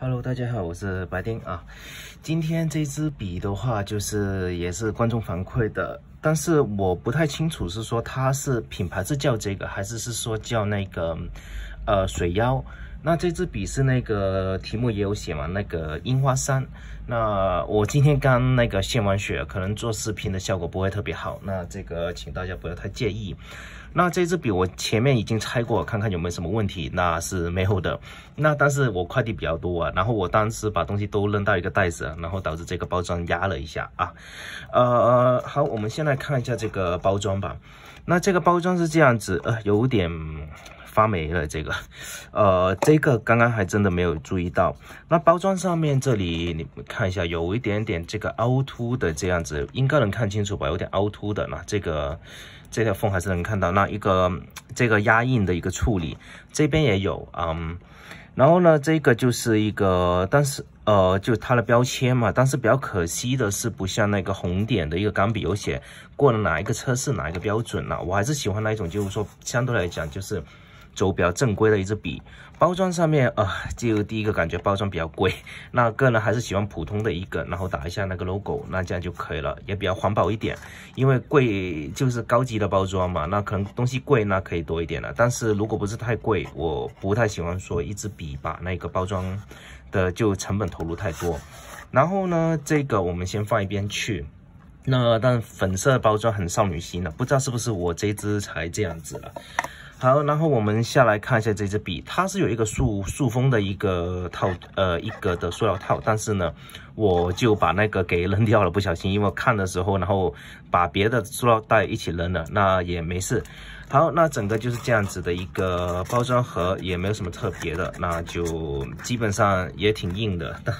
Hello，大家好，我是白丁啊。今天这支笔的话，就是也是观众反馈的，但是我不太清楚是说它是品牌是叫这个，还是是说叫那个，呃，水妖。那这支笔是那个题目也有写嘛？那个樱花山。那我今天刚那个献完血，可能做视频的效果不会特别好。那这个请大家不要太介意。那这支笔我前面已经拆过，看看有没有什么问题，那是没有的。那但是我快递比较多，啊，然后我当时把东西都扔到一个袋子，然后导致这个包装压了一下啊。呃，好，我们先来看一下这个包装吧。那这个包装是这样子，呃，有点。发霉了，这个，呃，这个刚刚还真的没有注意到。那包装上面这里，你们看一下，有一点点这个凹凸的这样子，应该能看清楚吧？有点凹凸的，那这个这条缝还是能看到。那一个这个压印的一个处理，这边也有啊。然后呢，这个就是一个，但是呃，就它的标签嘛。但是比较可惜的是，不像那个红点的一个钢笔有写过了哪一个测试，哪一个标准呢？我还是喜欢那一种，就是说相对来讲就是。比较正规的一支笔，包装上面啊，就第一个感觉包装比较贵，那个人还是喜欢普通的一个，然后打一下那个 logo，那这样就可以了，也比较环保一点。因为贵就是高级的包装嘛，那可能东西贵那可以多一点了，但是如果不是太贵，我不太喜欢说一支笔把那个包装的就成本投入太多。然后呢，这个我们先放一边去。那但粉色包装很少女心了，不知道是不是我这支才这样子了。好，然后我们下来看一下这支笔，它是有一个塑塑封的一个套，呃，一个的塑料套，但是呢，我就把那个给扔掉了，不小心，因为我看的时候，然后把别的塑料袋一起扔了，那也没事。好，那整个就是这样子的一个包装盒，也没有什么特别的，那就基本上也挺硬的，但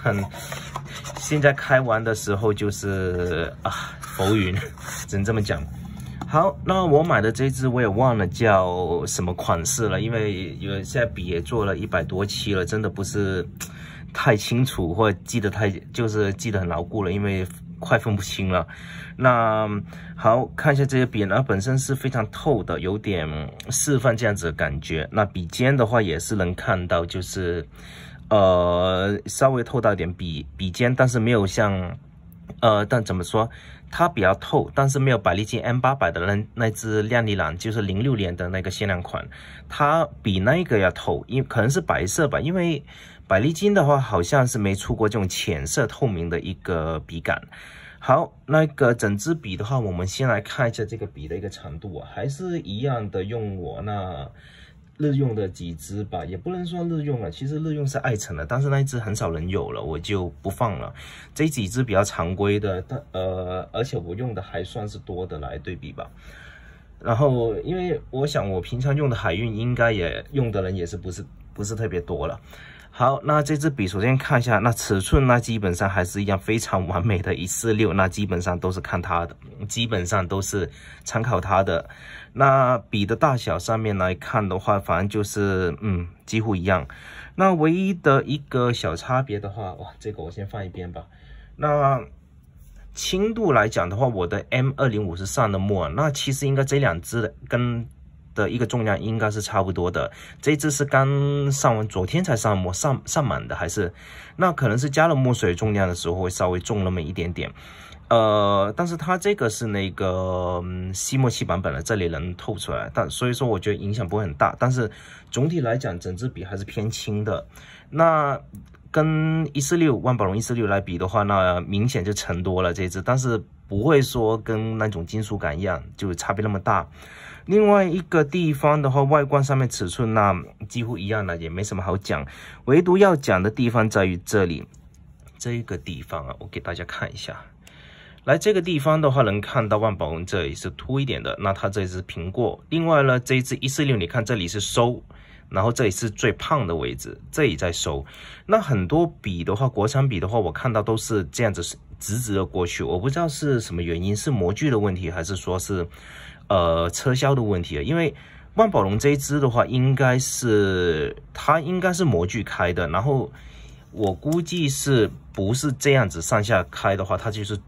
现在开完的时候就是啊，浮云，只能这么讲。好，那我买的这支我也忘了叫什么款式了，因为有现在笔也做了一百多期了，真的不是 太清楚，或记得太就是记得很牢固了，因为快分不清了。那好看一下这些笔呢，本身是非常透的，有点示范这样子的感觉。那笔尖的话也是能看到，就是呃稍微透到点笔笔尖，但是没有像。呃，但怎么说，它比较透，但是没有百利金 M 八百的那那只亮丽蓝，就是零六年的那个限量款，它比那个要透，因可能是白色吧，因为百利金的话好像是没出过这种浅色透明的一个笔杆。好，那个整支笔的话，我们先来看一下这个笔的一个长度啊，还是一样的用我那。日用的几支吧，也不能算日用了，其实日用是爱成的，但是那一只很少人有了，我就不放了。这几支比较常规的，但呃，而且我用的还算是多的，来对比吧。然后，因为我想我平常用的海运应该也用的人也是不是不是特别多了。好，那这支笔首先看一下那尺寸，那基本上还是一样非常完美的一四六，那基本上都是看它的，基本上都是参考它的。那笔的大小上面来看的话，反正就是嗯，几乎一样。那唯一的一个小差别的话，哇，这个我先放一边吧。那轻度来讲的话，我的 M 二零五是上的墨，那其实应该这两支跟的一个重量应该是差不多的。这只支是刚上完，昨天才上墨，上上满的，还是那可能是加了墨水，重量的时候会稍微重那么一点点。呃，但是它这个是那个吸墨漆版本的，这里能透出来，但所以说我觉得影响不会很大。但是总体来讲，整支笔还是偏轻的。那跟一四六万宝龙一四六来比的话，那明显就沉多了这支，但是不会说跟那种金属感一样，就差别那么大。另外一个地方的话，外观上面尺寸那几乎一样了，也没什么好讲。唯独要讲的地方在于这里，这个地方啊，我给大家看一下。来这个地方的话，能看到万宝龙这里是凸一点的，那它这一只平过。另外呢，这一只一四六，你看这里是收，然后这里是最胖的位置，这里在收。那很多笔的话，国产笔的话，我看到都是这样子直直的过去，我不知道是什么原因，是模具的问题，还是说是呃车削的问题？因为万宝龙这一支的话，应该是它应该是模具开的，然后我估计是不是这样子上下开的话，它就是。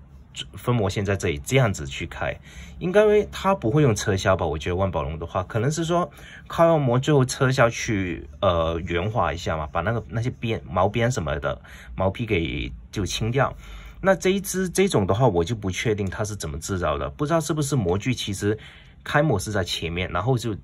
分模线在这里这样子去开，应该它不会用车削吧？我觉得万宝龙的话，可能是说靠膜最后车削去呃圆滑一下嘛，把那个那些边毛边什么的毛坯给就清掉。那这一只这种的话，我就不确定它是怎么制造的，不知道是不是模具其实开模是在前面，然后就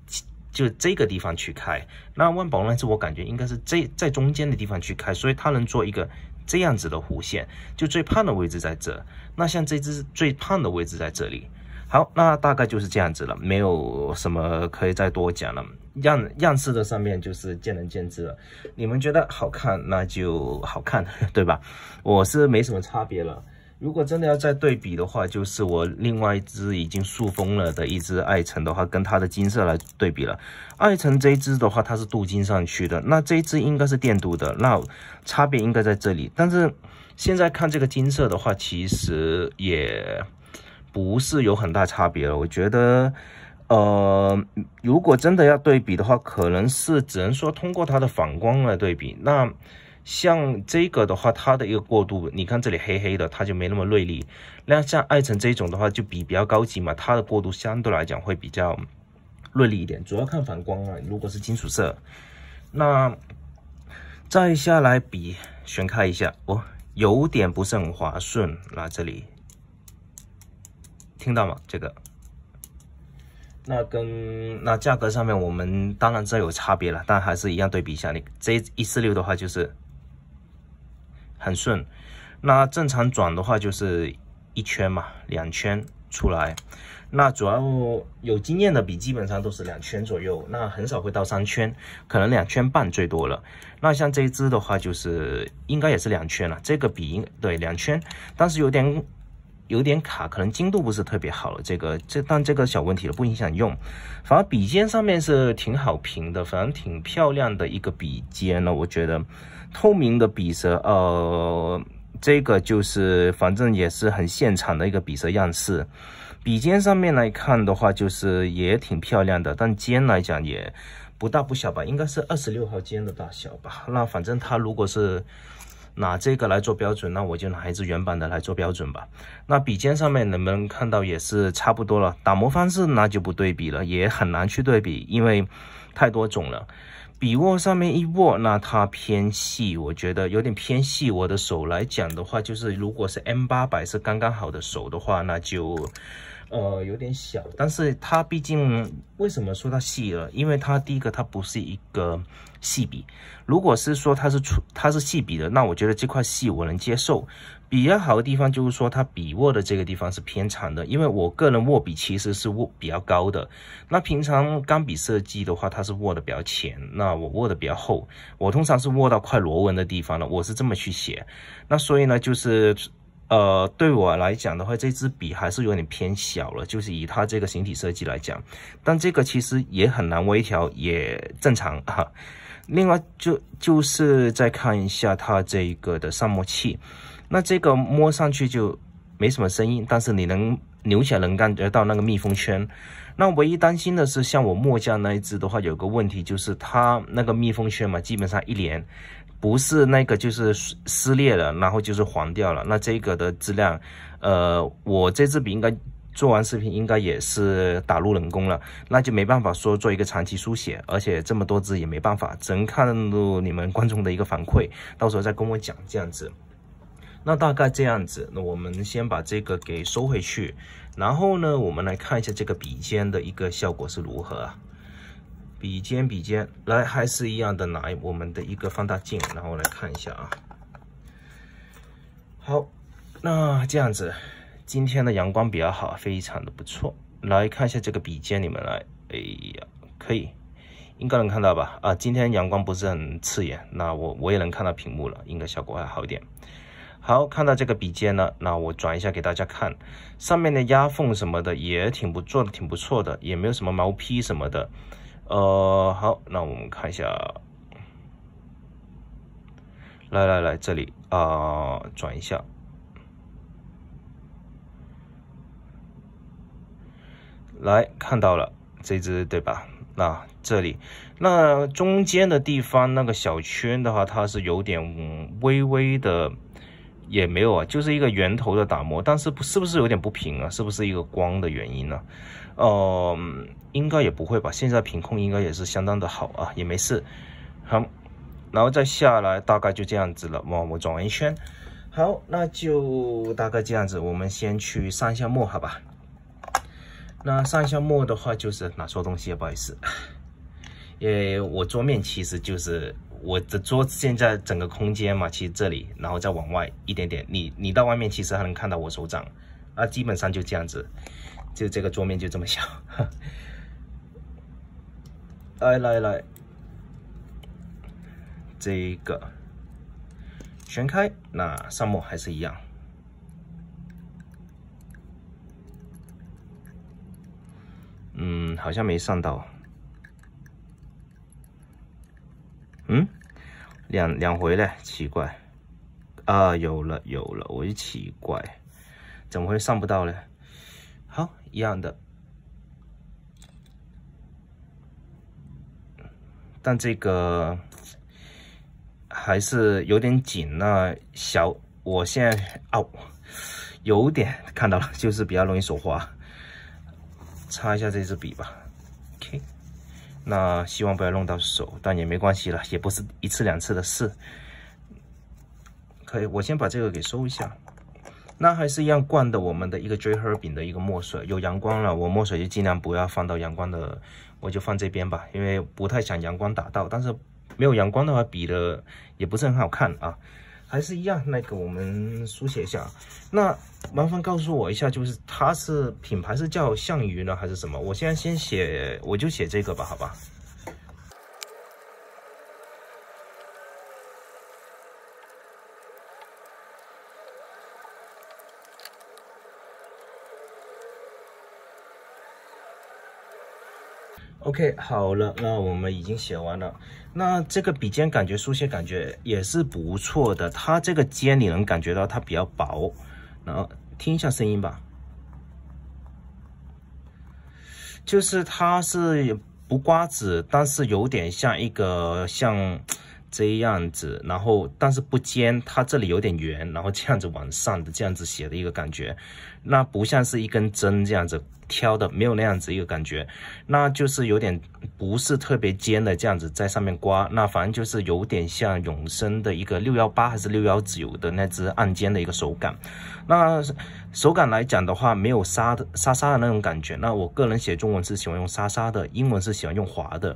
就这个地方去开。那万宝龙那只，我感觉应该是这在中间的地方去开，所以它能做一个。这样子的弧线，就最胖的位置在这。那像这只最胖的位置在这里。好，那大概就是这样子了，没有什么可以再多讲了。样样式的上面就是见仁见智了，你们觉得好看那就好看，对吧？我是没什么差别了。如果真的要再对比的话，就是我另外一只已经塑封了的一只爱橙的话，跟它的金色来对比了。爱橙这一只的话，它是镀金上去的，那这一只应该是电镀的，那差别应该在这里。但是现在看这个金色的话，其实也不是有很大差别了。我觉得，呃，如果真的要对比的话，可能是只能说通过它的反光来对比。那像这个的话，它的一个过渡，你看这里黑黑的，它就没那么锐利。那像爱晨这种的话，就比比较高级嘛，它的过渡相对来讲会比较锐利一点，主要看反光啊。如果是金属色，那再下来比旋开一下，哦，有点不是很滑顺。那这里听到吗？这个，那跟那价格上面我们当然这有差别了，但还是一样对比一下。你这一四六的话就是。很顺，那正常转的话就是一圈嘛，两圈出来。那主要有经验的笔基本上都是两圈左右，那很少会到三圈，可能两圈半最多了。那像这一支的话，就是应该也是两圈了。这个笔应对两圈，但是有点。有点卡，可能精度不是特别好了。这个这但这个小问题了，不影响用。反正笔尖上面是挺好评的，反正挺漂亮的一个笔尖了，我觉得透明的笔舌，呃，这个就是反正也是很现场的一个笔舌样式。笔尖上面来看的话，就是也挺漂亮的，但尖来讲也不大不小吧，应该是二十六号尖的大小吧。那反正它如果是。拿这个来做标准，那我就拿一支原版的来做标准吧。那笔尖上面能不能看到也是差不多了。打磨方式那就不对比了，也很难去对比，因为太多种了。笔握上面一握，那它偏细，我觉得有点偏细。我的手来讲的话，就是如果是 M 八百是刚刚好的手的话，那就。呃，有点小，但是它毕竟为什么说它细了？因为它第一个它不是一个细笔，如果是说它是粗它是细笔的，那我觉得这块细我能接受。比较好的地方就是说它笔握的这个地方是偏长的，因为我个人握笔其实是握比较高的，那平常钢笔设计的话，它是握的比较浅，那我握的比较厚，我通常是握到快螺纹的地方了，我是这么去写，那所以呢就是。呃，对我来讲的话，这支笔还是有点偏小了，就是以它这个形体设计来讲，但这个其实也很难微调，也正常哈。另外，就就是再看一下它这个的上墨器，那这个摸上去就没什么声音，但是你能扭起来能感觉到那个密封圈。那唯一担心的是，像我墨家那一支的话，有个问题就是它那个密封圈嘛，基本上一连，不是那个，就是撕裂了，然后就是黄掉了。那这个的质量，呃，我这支笔应该做完视频，应该也是打入冷宫了，那就没办法说做一个长期书写，而且这么多支也没办法，只能看入你们观众的一个反馈，到时候再跟我讲这样子。那大概这样子，那我们先把这个给收回去，然后呢，我们来看一下这个笔尖的一个效果是如何啊。笔尖，笔尖，来，还是一样的拿我们的一个放大镜，然后来看一下啊。好，那这样子，今天的阳光比较好，非常的不错。来看一下这个笔尖，你们来，哎呀，可以，应该能看到吧？啊，今天阳光不是很刺眼，那我我也能看到屏幕了，应该效果还好一点。好，看到这个笔尖呢，那我转一下给大家看，上面的压缝什么的也挺不错的，挺不错的，也没有什么毛坯什么的。呃，好，那我们看一下，来来来，这里啊，转一下，来看到了这只对吧？那这里，那中间的地方那个小圈的话，它是有点微微的。也没有啊，就是一个圆头的打磨，但是不是不是有点不平啊？是不是一个光的原因呢？呃，应该也不会吧。现在品控应该也是相当的好啊，也没事。好，然后再下来大概就这样子了。我我转一圈。好，那就大概这样子。我们先去上一下墨，好吧？那上一下墨的话就是拿错东西不好意思。因为我桌面其实就是。我的桌子现在整个空间嘛，其实这里，然后再往外一点点，你你到外面其实还能看到我手掌，啊，基本上就这样子，就这个桌面就这么小。来来来，这一个旋开，那上墨还是一样。嗯，好像没上到。两两回嘞，奇怪，啊，有了有了，我就奇怪，怎么会上不到呢？好，一样的，但这个还是有点紧那小，我现在哦，有点看到了，就是比较容易手滑，擦一下这支笔吧。那希望不要弄到手，但也没关系了，也不是一次两次的事。可以，我先把这个给收一下。那还是一样灌的我们的一个 j h 饼 r i 的一个墨水，有阳光了，我墨水就尽量不要放到阳光的，我就放这边吧，因为不太想阳光打到。但是没有阳光的话，笔的也不是很好看啊。还是一样，那个我们书写一下。那麻烦告诉我一下，就是它是品牌是叫项羽呢，还是什么？我现在先写，我就写这个吧，好吧。OK，好了，那我们已经写完了。那这个笔尖感觉书写感觉也是不错的，它这个尖你能感觉到它比较薄。然后听一下声音吧，就是它是不刮纸，但是有点像一个像这样子，然后但是不尖，它这里有点圆，然后这样子往上的这样子写的一个感觉，那不像是一根针这样子。挑的没有那样子一个感觉，那就是有点不是特别尖的这样子在上面刮，那反正就是有点像永生的一个六幺八还是六幺九的那只按尖的一个手感，那手感来讲的话，没有沙的沙沙的那种感觉。那我个人写中文是喜欢用沙沙的，英文是喜欢用滑的。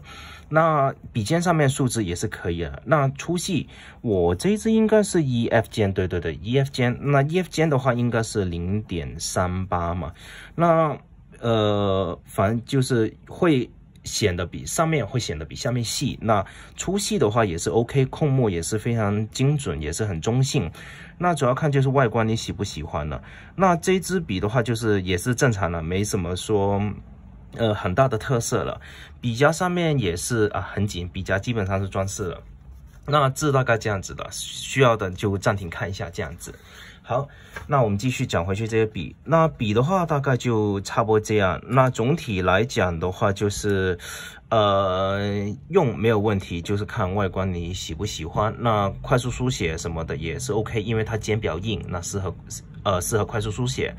那笔尖上面数字也是可以的。那粗细，我这支应该是 E f 尖，对对对，E f 尖。那 E f 尖的话应该是零点三八嘛，那。呃，反正就是会显得比上面会显得比下面细，那粗细的话也是 OK，控墨也是非常精准，也是很中性。那主要看就是外观你喜不喜欢了。那这支笔的话就是也是正常的，没什么说，呃，很大的特色了。笔夹上面也是啊很紧，笔夹基本上是装饰了。那字大概这样子的，需要的就暂停看一下这样子。好，那我们继续讲回去这些笔。那笔的话大概就差不多这样。那总体来讲的话就是，呃，用没有问题，就是看外观你喜不喜欢。那快速书写什么的也是 OK，因为它尖比较硬，那适合，呃，适合快速书写。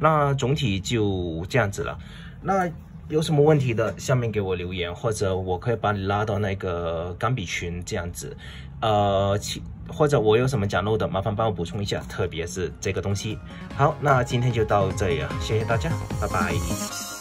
那总体就这样子了。那。有什么问题的，下面给我留言，或者我可以把你拉到那个钢笔群这样子，呃，或者我有什么讲漏的，麻烦帮我补充一下，特别是这个东西。好，那今天就到这里了，谢谢大家，拜拜。